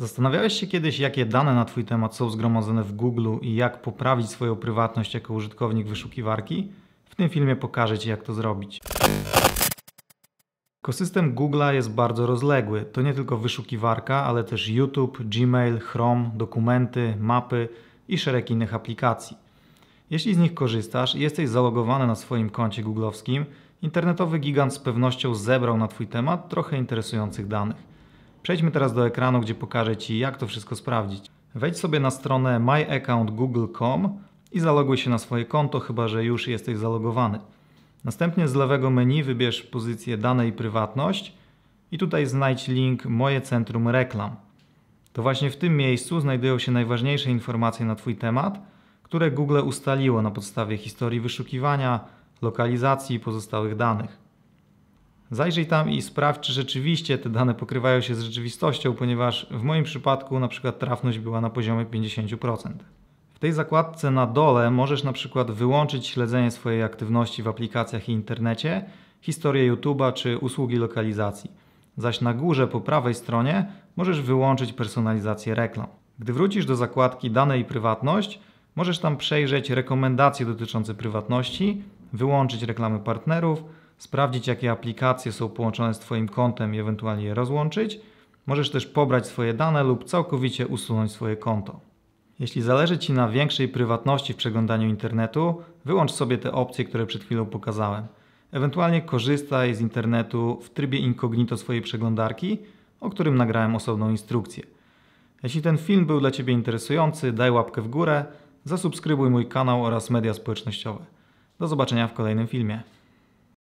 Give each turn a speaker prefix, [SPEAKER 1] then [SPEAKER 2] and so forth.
[SPEAKER 1] Zastanawiałeś się kiedyś, jakie dane na Twój temat są zgromadzone w Google i jak poprawić swoją prywatność jako użytkownik wyszukiwarki? W tym filmie pokażę Ci, jak to zrobić. Ekosystem Google'a jest bardzo rozległy. To nie tylko wyszukiwarka, ale też YouTube, Gmail, Chrome, dokumenty, mapy i szereg innych aplikacji. Jeśli z nich korzystasz i jesteś zalogowany na swoim koncie googlowskim, internetowy gigant z pewnością zebrał na Twój temat trochę interesujących danych. Przejdźmy teraz do ekranu, gdzie pokażę Ci, jak to wszystko sprawdzić. Wejdź sobie na stronę myaccountgoogle.com i zaloguj się na swoje konto, chyba że już jesteś zalogowany. Następnie z lewego menu wybierz pozycję dane i prywatność i tutaj znajdź link Moje Centrum Reklam. To właśnie w tym miejscu znajdują się najważniejsze informacje na Twój temat, które Google ustaliło na podstawie historii wyszukiwania, lokalizacji i pozostałych danych. Zajrzyj tam i sprawdź, czy rzeczywiście te dane pokrywają się z rzeczywistością, ponieważ w moim przypadku na przykład trafność była na poziomie 50%. W tej zakładce na dole możesz na przykład wyłączyć śledzenie swojej aktywności w aplikacjach i internecie, historię YouTube'a czy usługi lokalizacji. Zaś na górze po prawej stronie możesz wyłączyć personalizację reklam. Gdy wrócisz do zakładki Dane i prywatność, możesz tam przejrzeć rekomendacje dotyczące prywatności, wyłączyć reklamy partnerów, sprawdzić, jakie aplikacje są połączone z Twoim kontem i ewentualnie je rozłączyć. Możesz też pobrać swoje dane lub całkowicie usunąć swoje konto. Jeśli zależy Ci na większej prywatności w przeglądaniu internetu, wyłącz sobie te opcje, które przed chwilą pokazałem. Ewentualnie korzystaj z internetu w trybie incognito swojej przeglądarki, o którym nagrałem osobną instrukcję. Jeśli ten film był dla Ciebie interesujący, daj łapkę w górę, zasubskrybuj mój kanał oraz media społecznościowe. Do zobaczenia w kolejnym filmie.